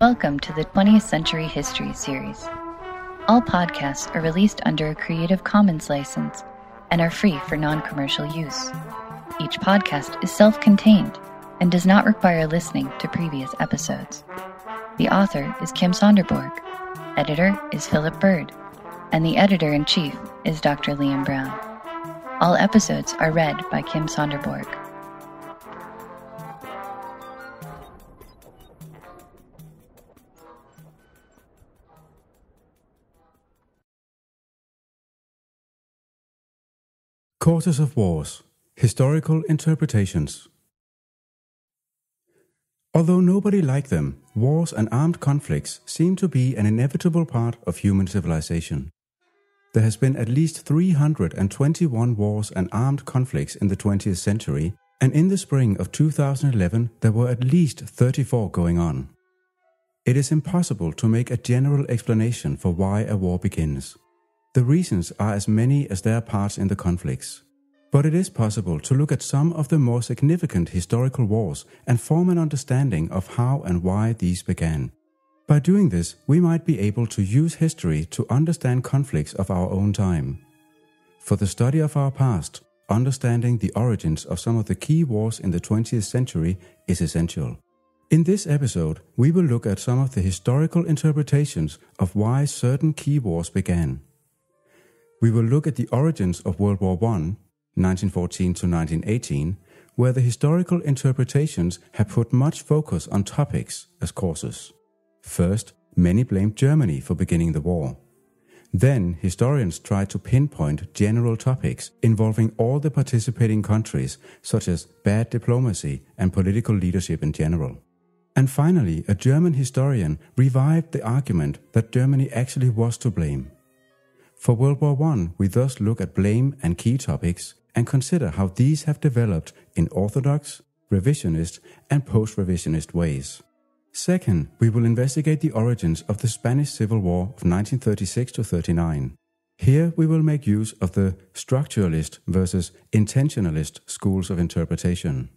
Welcome to the 20th Century History Series. All podcasts are released under a Creative Commons license and are free for non commercial use. Each podcast is self contained and does not require listening to previous episodes. The author is Kim Sonderborg, editor is Philip Bird, and the editor in chief is Dr. Liam Brown. All episodes are read by Kim Sonderborg. Causes of Wars Historical Interpretations Although nobody liked them, wars and armed conflicts seem to be an inevitable part of human civilization. There has been at least 321 wars and armed conflicts in the 20th century, and in the spring of 2011 there were at least 34 going on. It is impossible to make a general explanation for why a war begins. The reasons are as many as there are parts in the conflicts. But it is possible to look at some of the more significant historical wars and form an understanding of how and why these began. By doing this, we might be able to use history to understand conflicts of our own time. For the study of our past, understanding the origins of some of the key wars in the 20th century is essential. In this episode, we will look at some of the historical interpretations of why certain key wars began. We will look at the origins of World War I 1914 to 1918, where the historical interpretations have put much focus on topics as causes. First, many blamed Germany for beginning the war. Then, historians tried to pinpoint general topics involving all the participating countries, such as bad diplomacy and political leadership in general. And finally, a German historian revived the argument that Germany actually was to blame. For World War I, we thus look at blame and key topics, and consider how these have developed in orthodox, revisionist, and post revisionist ways. Second, we will investigate the origins of the Spanish Civil War of 1936 to 39. Here we will make use of the structuralist versus intentionalist schools of interpretation.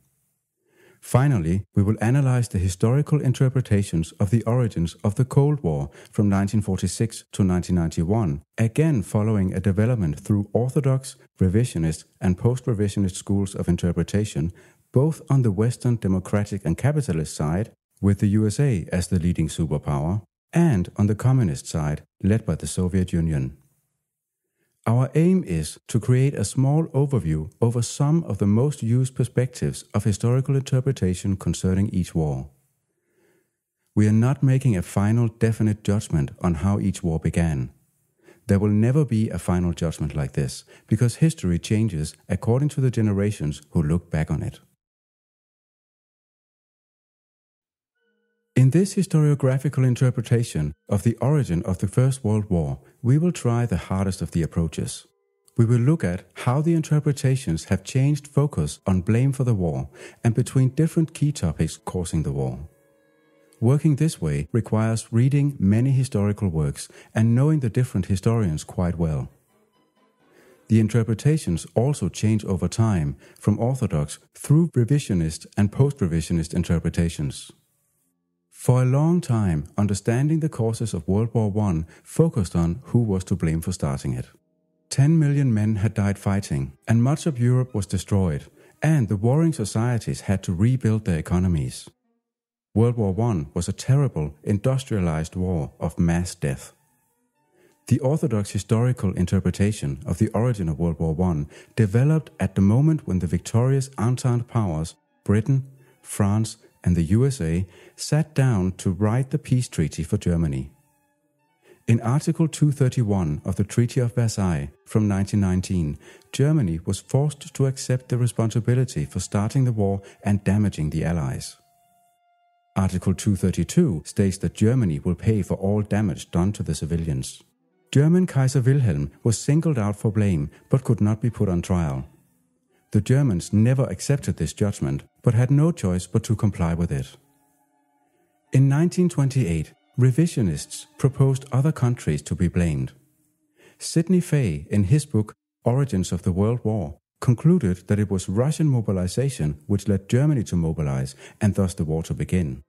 Finally, we will analyze the historical interpretations of the origins of the Cold War from 1946 to 1991, again following a development through orthodox, revisionist, and post revisionist schools of interpretation, both on the Western democratic and capitalist side, with the USA as the leading superpower, and on the communist side, led by the Soviet Union. Our aim is to create a small overview over some of the most used perspectives of historical interpretation concerning each war. We are not making a final definite judgment on how each war began. There will never be a final judgment like this, because history changes according to the generations who look back on it. In this historiographical interpretation of the origin of the First World War, we will try the hardest of the approaches. We will look at how the interpretations have changed focus on blame for the war and between different key topics causing the war. Working this way requires reading many historical works and knowing the different historians quite well. The interpretations also change over time from orthodox through revisionist and post revisionist interpretations. For a long time, understanding the causes of World War I focused on who was to blame for starting it. 10 million men had died fighting, and much of Europe was destroyed, and the warring societies had to rebuild their economies. World War I was a terrible, industrialized war of mass death. The orthodox historical interpretation of the origin of World War I developed at the moment when the victorious Entente powers, Britain, France, and the USA sat down to write the peace treaty for Germany. In Article 231 of the Treaty of Versailles from 1919, Germany was forced to accept the responsibility for starting the war and damaging the Allies. Article 232 states that Germany will pay for all damage done to the civilians. German Kaiser Wilhelm was singled out for blame but could not be put on trial. The Germans never accepted this judgment, but had no choice but to comply with it. In 1928, revisionists proposed other countries to be blamed. Sidney Fay, in his book Origins of the World War, concluded that it was Russian mobilization which led Germany to mobilize and thus the war to begin.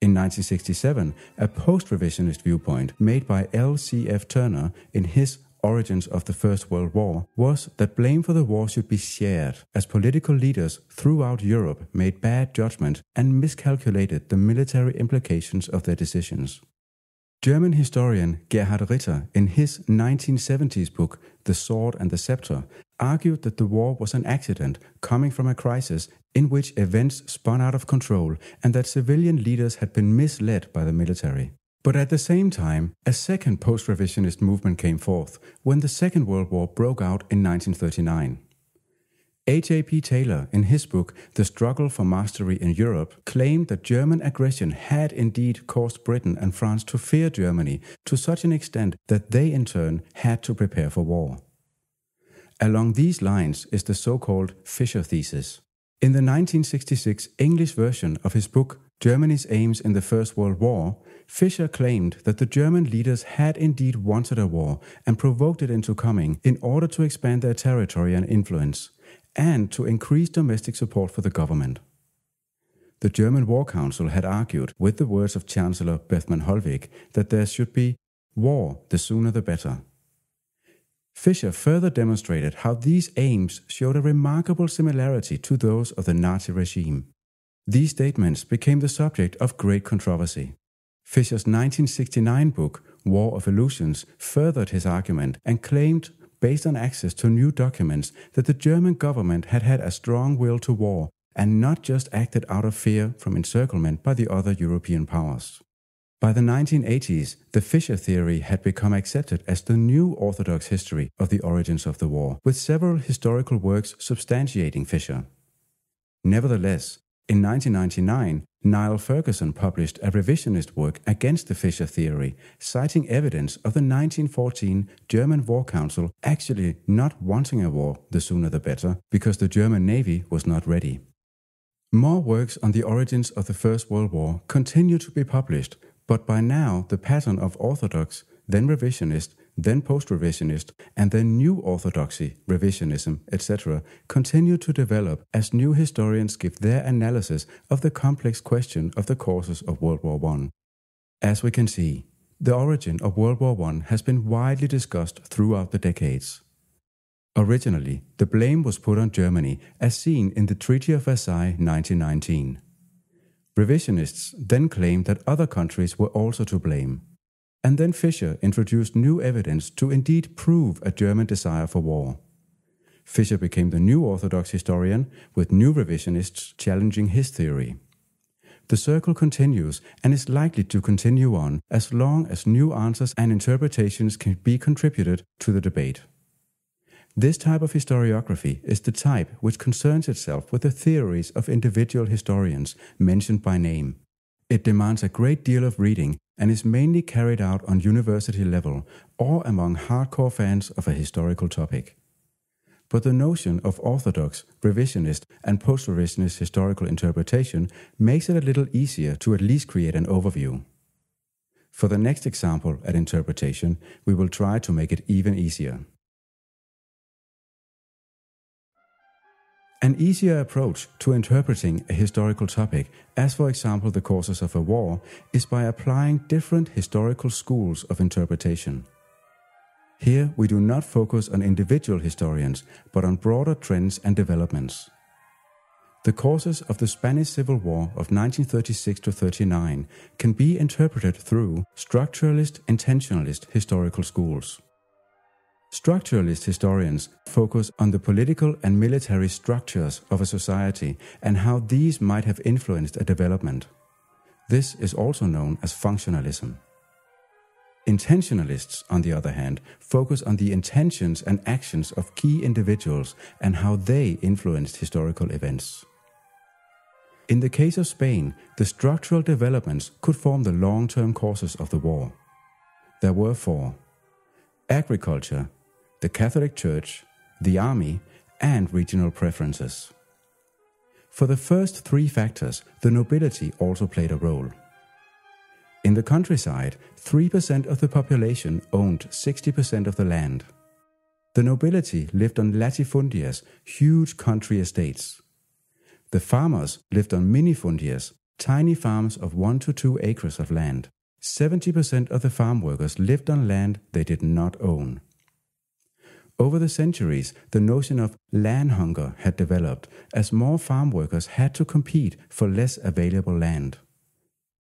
In 1967, a post revisionist viewpoint made by L.C.F. Turner in his origins of the First World War was that blame for the war should be shared, as political leaders throughout Europe made bad judgments and miscalculated the military implications of their decisions. German historian Gerhard Ritter, in his 1970s book, The Sword and the Scepter, argued that the war was an accident coming from a crisis in which events spun out of control and that civilian leaders had been misled by the military. But at the same time, a second post revisionist movement came forth when the Second World War broke out in 1939. A.J.P. Taylor, in his book The Struggle for Mastery in Europe, claimed that German aggression had indeed caused Britain and France to fear Germany to such an extent that they in turn had to prepare for war. Along these lines is the so called Fisher thesis. In the 1966 English version of his book Germany's aims in the First World War, Fischer claimed that the German leaders had indeed wanted a war and provoked it into coming in order to expand their territory and influence, and to increase domestic support for the government. The German War Council had argued, with the words of Chancellor Bethmann Hollweg, that there should be war, the sooner the better. Fischer further demonstrated how these aims showed a remarkable similarity to those of the Nazi regime. These statements became the subject of great controversy. Fisher's 1969 book, War of Illusions, furthered his argument and claimed, based on access to new documents, that the German government had had a strong will to war and not just acted out of fear from encirclement by the other European powers. By the 1980s, the Fisher theory had become accepted as the new orthodox history of the origins of the war, with several historical works substantiating Fisher. Nevertheless, in 1999, Niall Ferguson published a revisionist work against the Fisher theory, citing evidence of the 1914 German War Council actually not wanting a war, the sooner the better, because the German Navy was not ready. More works on the origins of the First World War continue to be published, but by now the pattern of orthodox, then revisionist, then post revisionist, and then new orthodoxy, revisionism, etc., continue to develop as new historians give their analysis of the complex question of the causes of World War I. As we can see, the origin of World War I has been widely discussed throughout the decades. Originally, the blame was put on Germany, as seen in the Treaty of Versailles 1919. Revisionists then claimed that other countries were also to blame. And then Fisher introduced new evidence to indeed prove a German desire for war. Fisher became the new Orthodox historian, with new revisionists challenging his theory. The circle continues and is likely to continue on as long as new answers and interpretations can be contributed to the debate. This type of historiography is the type which concerns itself with the theories of individual historians mentioned by name. It demands a great deal of reading and is mainly carried out on university level or among hardcore fans of a historical topic. But the notion of orthodox, revisionist, and post revisionist historical interpretation makes it a little easier to at least create an overview. For the next example at interpretation, we will try to make it even easier. An easier approach to interpreting a historical topic, as for example the causes of a war, is by applying different historical schools of interpretation. Here we do not focus on individual historians, but on broader trends and developments. The causes of the Spanish Civil War of 1936 to 39 can be interpreted through structuralist intentionalist historical schools. Structuralist historians focus on the political and military structures of a society and how these might have influenced a development. This is also known as functionalism. Intentionalists, on the other hand, focus on the intentions and actions of key individuals and how they influenced historical events. In the case of Spain, the structural developments could form the long term causes of the war. There were four agriculture, the Catholic Church, the army, and regional preferences. For the first three factors, the nobility also played a role. In the countryside, 3% of the population owned 60% of the land. The nobility lived on latifundias, huge country estates. The farmers lived on minifundias, tiny farms of 1 to 2 acres of land. 70% of the farm workers lived on land they did not own. Over the centuries, the notion of land hunger had developed as more farm workers had to compete for less available land.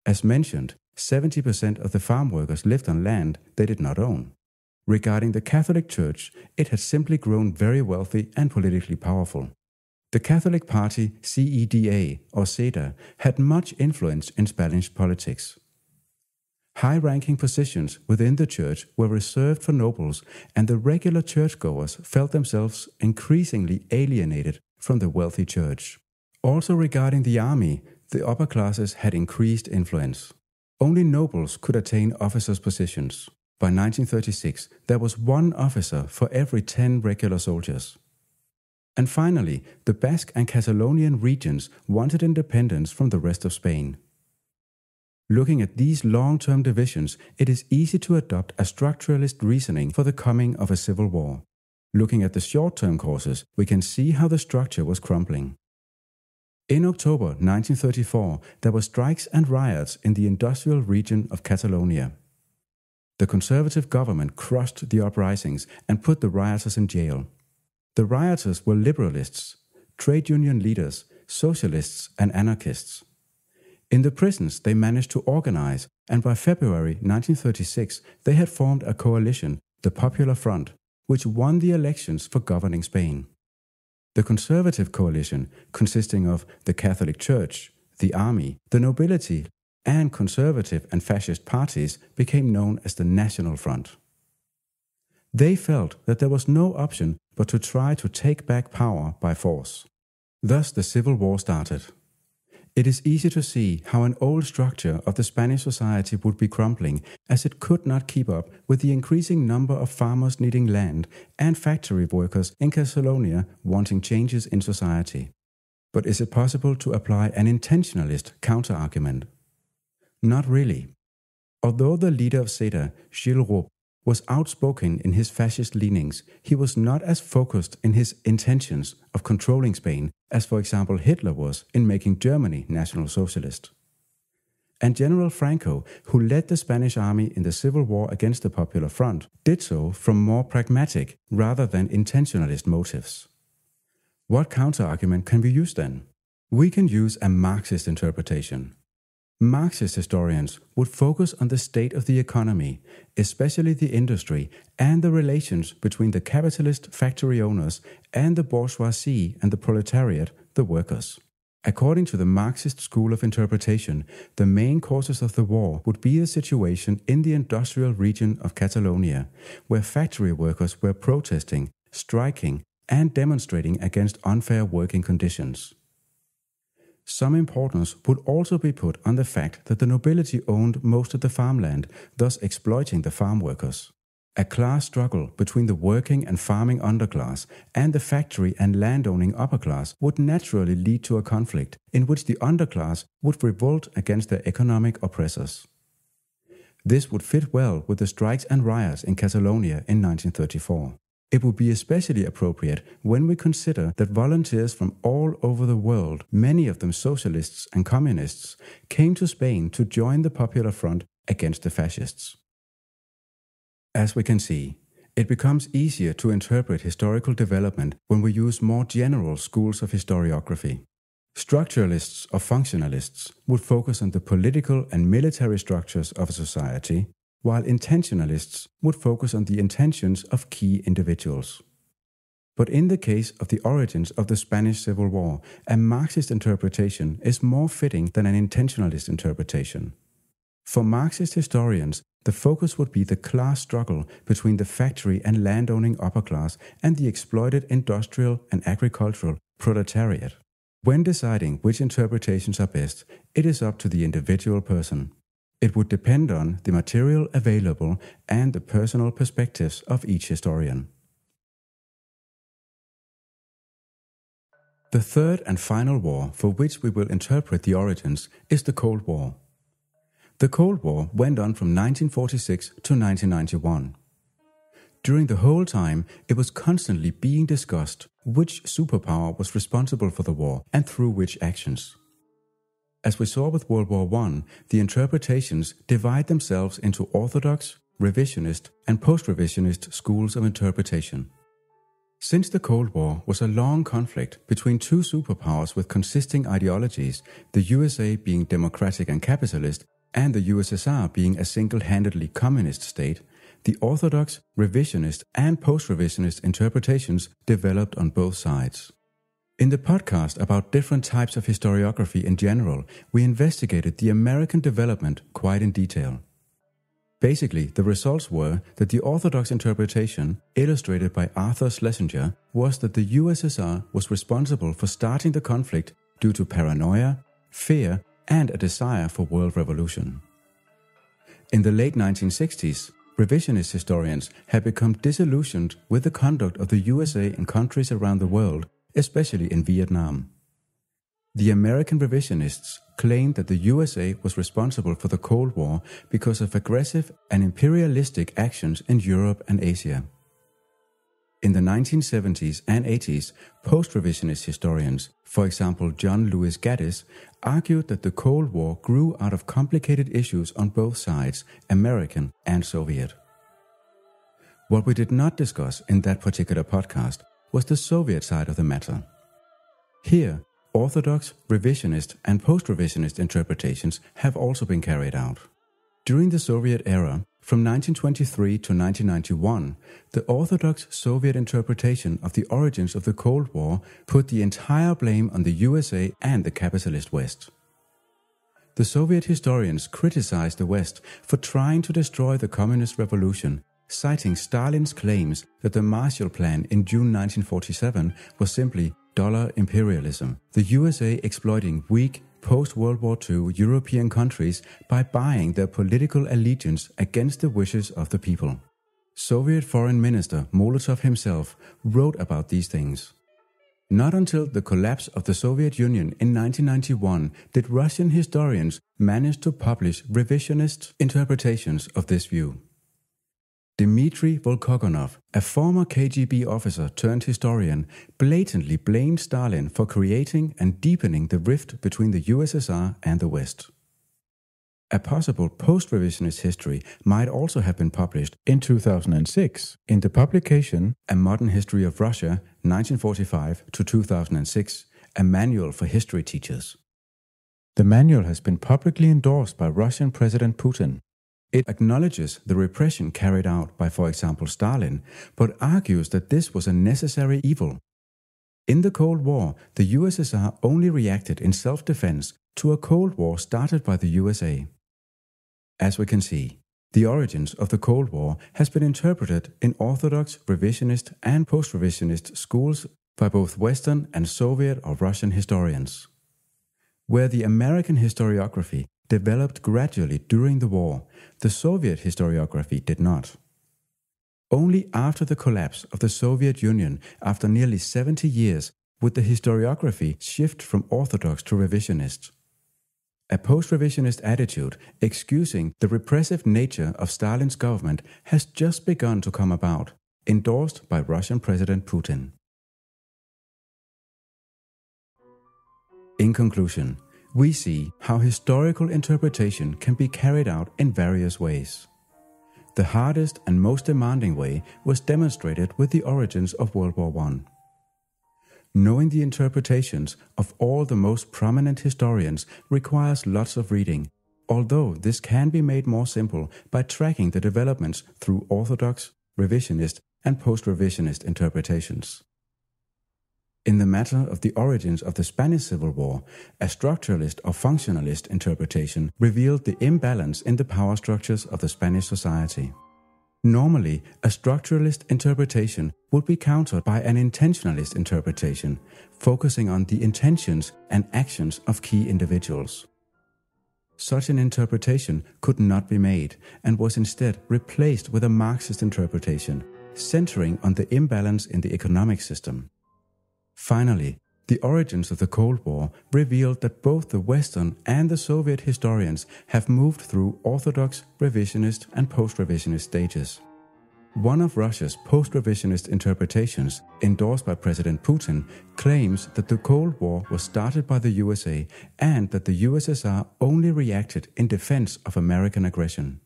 As mentioned, 70% of the farm workers lived on land they did not own. Regarding the Catholic Church, it had simply grown very wealthy and politically powerful. The Catholic Party, CEDA or CEDA, had much influence in Spanish politics. High ranking positions within the church were reserved for nobles, and the regular churchgoers felt themselves increasingly alienated from the wealthy church. Also, regarding the army, the upper classes had increased influence. Only nobles could attain officers' positions. By 1936, there was one officer for every 10 regular soldiers. And finally, the Basque and Catalonian regions wanted independence from the rest of Spain. Looking at these long term divisions, it is easy to adopt a structuralist reasoning for the coming of a civil war. Looking at the short term causes, we can see how the structure was crumbling. In October 1934, there were strikes and riots in the industrial region of Catalonia. The conservative government crushed the uprisings and put the rioters in jail. The rioters were liberalists, trade union leaders, socialists, and anarchists. In the prisons, they managed to organize, and by February 1936, they had formed a coalition, the Popular Front, which won the elections for governing Spain. The conservative coalition, consisting of the Catholic Church, the army, the nobility, and conservative and fascist parties, became known as the National Front. They felt that there was no option but to try to take back power by force. Thus, the Civil War started. It is easy to see how an old structure of the Spanish society would be crumbling, as it could not keep up with the increasing number of farmers needing land and factory workers in Catalonia wanting changes in society. But is it possible to apply an intentionalist counterargument? Not really. Although the leader of Seda, Gilles Roup, was outspoken in his fascist leanings, he was not as focused in his intentions of controlling Spain as, for example, Hitler was in making Germany National Socialist. And General Franco, who led the Spanish army in the civil war against the Popular Front, did so from more pragmatic rather than intentionalist motives. What counterargument can we use then? We can use a Marxist interpretation, Marxist historians would focus on the state of the economy, especially the industry, and the relations between the capitalist factory owners and the bourgeoisie and the proletariat, the workers. According to the Marxist school of interpretation, the main causes of the war would be the situation in the industrial region of Catalonia, where factory workers were protesting, striking, and demonstrating against unfair working conditions. Some importance would also be put on the fact that the nobility owned most of the farmland, thus exploiting the farm workers. A class struggle between the working and farming underclass and the factory and landowning upper class would naturally lead to a conflict in which the underclass would revolt against their economic oppressors. This would fit well with the strikes and riots in Catalonia in 1934. It would be especially appropriate when we consider that volunteers from all over the world, many of them socialists and communists, came to Spain to join the Popular Front against the fascists. As we can see, it becomes easier to interpret historical development when we use more general schools of historiography. Structuralists or functionalists would focus on the political and military structures of a society, while intentionalists would focus on the intentions of key individuals. But in the case of the origins of the Spanish Civil War, a Marxist interpretation is more fitting than an intentionalist interpretation. For Marxist historians, the focus would be the class struggle between the factory and landowning upper class and the exploited industrial and agricultural proletariat. When deciding which interpretations are best, it is up to the individual person. It would depend on the material available and the personal perspectives of each historian. The third and final war for which we will interpret the origins is the Cold War. The Cold War went on from 1946 to 1991. During the whole time, it was constantly being discussed which superpower was responsible for the war and through which actions. As we saw with World War I, the interpretations divide themselves into orthodox, revisionist, and post-revisionist schools of interpretation. Since the Cold War was a long conflict between two superpowers with consisting ideologies, the USA being democratic and capitalist, and the USSR being a single-handedly communist state, the orthodox, revisionist, and post-revisionist interpretations developed on both sides. In the podcast about different types of historiography in general, we investigated the American development quite in detail. Basically, the results were that the orthodox interpretation, illustrated by Arthur Schlesinger, was that the USSR was responsible for starting the conflict due to paranoia, fear, and a desire for world revolution. In the late 1960s, revisionist historians had become disillusioned with the conduct of the USA in countries around the world especially in Vietnam. The American revisionists claimed that the USA was responsible for the Cold War because of aggressive and imperialistic actions in Europe and Asia. In the 1970s and 80s, post revisionist historians, for example John Lewis Gaddis, argued that the Cold War grew out of complicated issues on both sides, American and Soviet. What we did not discuss in that particular podcast was the Soviet side of the matter. Here, orthodox, revisionist, and post revisionist interpretations have also been carried out. During the Soviet era, from 1923 to 1991, the Orthodox Soviet interpretation of the origins of the Cold War put the entire blame on the USA and the capitalist West. The Soviet historians criticized the West for trying to destroy the communist revolution citing Stalin's claims that the Marshall Plan in June 1947 was simply dollar imperialism, the USA exploiting weak post World War II European countries by buying their political allegiance against the wishes of the people. Soviet Foreign Minister Molotov himself wrote about these things. Not until the collapse of the Soviet Union in 1991 did Russian historians manage to publish revisionist interpretations of this view. Dmitry Volkogonov, a former KGB officer turned historian, blatantly blamed Stalin for creating and deepening the rift between the USSR and the West. A possible post revisionist history might also have been published in 2006 in the publication A Modern History of Russia, 1945 to 2006, a manual for history teachers. The manual has been publicly endorsed by Russian President Putin it acknowledges the repression carried out by, for example, Stalin, but argues that this was a necessary evil. In the Cold War, the USSR only reacted in self defense to a Cold War started by the USA. As we can see, the origins of the Cold War has been interpreted in orthodox, revisionist, and post revisionist schools by both Western and Soviet or Russian historians. Where the American historiography developed gradually during the war, the Soviet historiography did not. Only after the collapse of the Soviet Union, after nearly 70 years, would the historiography shift from orthodox to revisionist. A post revisionist attitude excusing the repressive nature of Stalin's government has just begun to come about, endorsed by Russian President Putin. In conclusion, we see how historical interpretation can be carried out in various ways. The hardest and most demanding way was demonstrated with the origins of World War I. Knowing the interpretations of all the most prominent historians requires lots of reading, although this can be made more simple by tracking the developments through orthodox, revisionist, and post revisionist interpretations. In the matter of the origins of the Spanish Civil War, a structuralist or functionalist interpretation revealed the imbalance in the power structures of the Spanish society. Normally, a structuralist interpretation would be countered by an intentionalist interpretation, focusing on the intentions and actions of key individuals. Such an interpretation could not be made and was instead replaced with a Marxist interpretation, centering on the imbalance in the economic system. Finally, the origins of the Cold War revealed that both the Western and the Soviet historians have moved through orthodox, revisionist, and post revisionist stages. One of Russia's post revisionist interpretations, endorsed by President Putin, claims that the Cold War was started by the USA and that the USSR only reacted in defense of American aggression.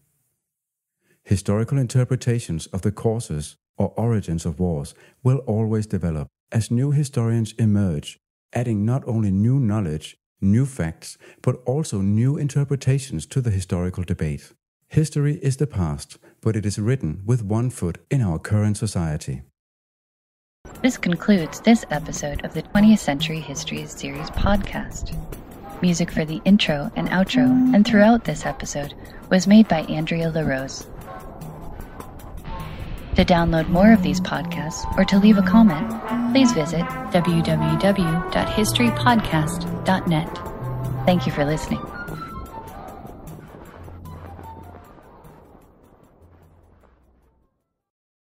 Historical interpretations of the causes or origins of wars will always develop as new historians emerge, adding not only new knowledge, new facts, but also new interpretations to the historical debate. History is the past, but it is written with one foot in our current society. This concludes this episode of the 20th Century Histories Series podcast. Music for the intro and outro and throughout this episode was made by Andrea LaRose. To download more of these podcasts or to leave a comment, please visit www.historypodcast.net. Thank you for listening.